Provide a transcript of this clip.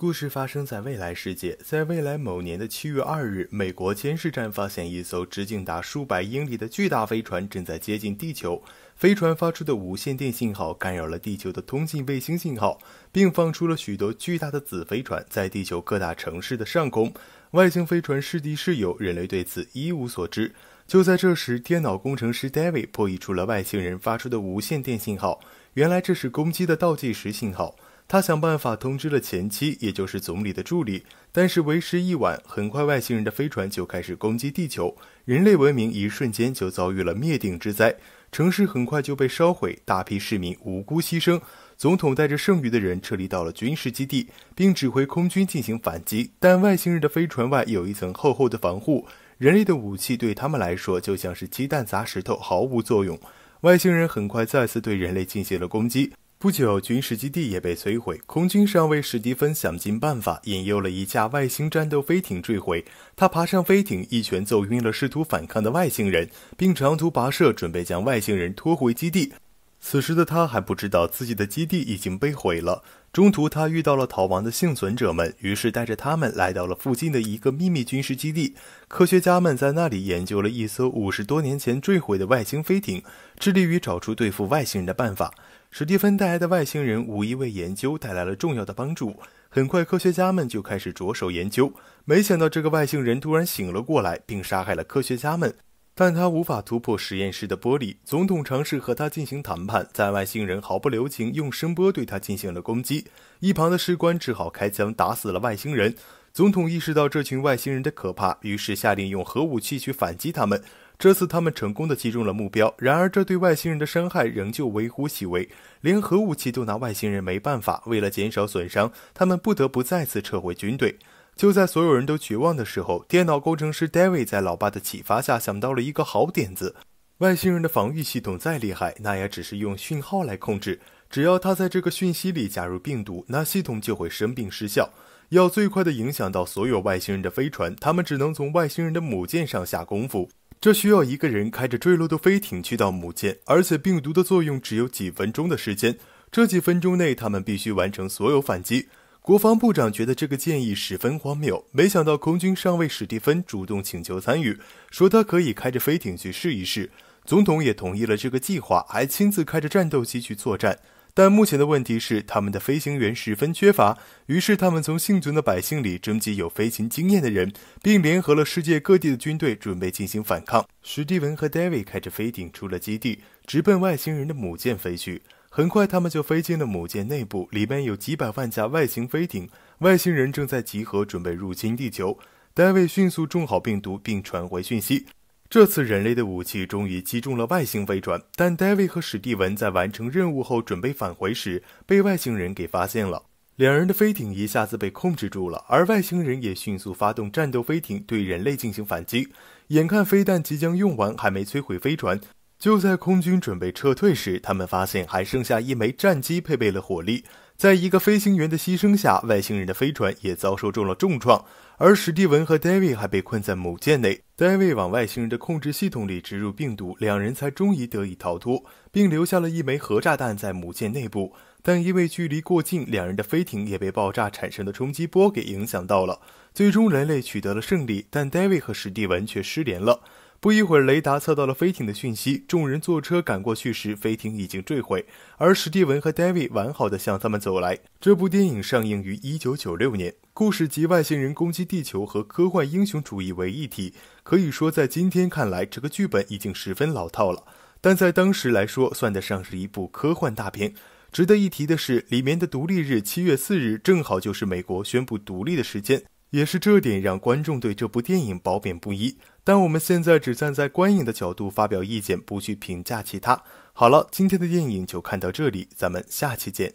故事发生在未来世界，在未来某年的七月二日，美国监视站发现一艘直径达数百英里的巨大飞船正在接近地球。飞船发出的无线电信号干扰了地球的通信卫星信号，并放出了许多巨大的子飞船，在地球各大城市的上空。外星飞船是敌是友，人类对此一无所知。就在这时，电脑工程师 David 破译出了外星人发出的无线电信号，原来这是攻击的倒计时信号。他想办法通知了前妻，也就是总理的助理，但是为时已晚。很快，外星人的飞船就开始攻击地球，人类文明一瞬间就遭遇了灭顶之灾。城市很快就被烧毁，大批市民无辜牺牲。总统带着剩余的人撤离到了军事基地，并指挥空军进行反击。但外星人的飞船外有一层厚厚的防护，人类的武器对他们来说就像是鸡蛋砸石头，毫无作用。外星人很快再次对人类进行了攻击。不久，军事基地也被摧毁。空军上尉史蒂芬想尽办法引诱了一架外星战斗飞艇坠毁。他爬上飞艇，一拳揍晕了试图反抗的外星人，并长途跋涉，准备将外星人拖回基地。此时的他还不知道自己的基地已经被毁了。中途，他遇到了逃亡的幸存者们，于是带着他们来到了附近的一个秘密军事基地。科学家们在那里研究了一艘五十多年前坠毁的外星飞艇，致力于找出对付外星人的办法。史蒂芬带来的外星人无疑为研究带来了重要的帮助。很快，科学家们就开始着手研究。没想到，这个外星人突然醒了过来，并杀害了科学家们。但他无法突破实验室的玻璃。总统尝试和他进行谈判，在外星人毫不留情，用声波对他进行了攻击。一旁的士官只好开枪打死了外星人。总统意识到这群外星人的可怕，于是下令用核武器去反击他们。这次他们成功的击中了目标，然而这对外星人的伤害仍旧微乎其微，连核武器都拿外星人没办法。为了减少损伤，他们不得不再次撤回军队。就在所有人都绝望的时候，电脑工程师 David 在老爸的启发下想到了一个好点子：外星人的防御系统再厉害，那也只是用讯号来控制。只要他在这个讯息里加入病毒，那系统就会生病失效。要最快的影响到所有外星人的飞船，他们只能从外星人的母舰上下功夫。这需要一个人开着坠落的飞艇去到母舰，而且病毒的作用只有几分钟的时间。这几分钟内，他们必须完成所有反击。国防部长觉得这个建议十分荒谬，没想到空军上尉史蒂芬主动请求参与，说他可以开着飞艇去试一试。总统也同意了这个计划，还亲自开着战斗机去作战。但目前的问题是，他们的飞行员十分缺乏，于是他们从幸存的百姓里征集有飞行经验的人，并联合了世界各地的军队，准备进行反抗。史蒂文和戴维开着飞艇出了基地，直奔外星人的母舰飞去。很快，他们就飞进了母舰内部，里面有几百万架外星飞艇，外星人正在集合，准备入侵地球。戴维迅速种好病毒，并传回讯息。这次人类的武器终于击中了外星飞船，但戴维和史蒂文在完成任务后准备返回时，被外星人给发现了。两人的飞艇一下子被控制住了，而外星人也迅速发动战斗飞艇对人类进行反击。眼看飞弹即将用完，还没摧毁飞船，就在空军准备撤退时，他们发现还剩下一枚战机配备了火力。在一个飞行员的牺牲下，外星人的飞船也遭受中了重创，而史蒂文和戴维还被困在母舰内。戴维往外星人的控制系统里植入病毒，两人才终于得以逃脱，并留下了一枚核炸弹在母舰内部。但因为距离过近，两人的飞艇也被爆炸产生的冲击波给影响到了。最终，人类取得了胜利，但戴维和史蒂文却失联了。不一会儿，雷达测到了飞艇的讯息。众人坐车赶过去时，飞艇已经坠毁，而史蒂文和戴维完好的向他们走来。这部电影上映于一九九六年，故事集外星人攻击地球和科幻英雄主义为一体。可以说，在今天看来，这个剧本已经十分老套了，但在当时来说，算得上是一部科幻大片。值得一提的是，里面的独立日七月四日正好就是美国宣布独立的时间。也是这点让观众对这部电影褒贬不一。但我们现在只站在观影的角度发表意见，不去评价其他。好了，今天的电影就看到这里，咱们下期见。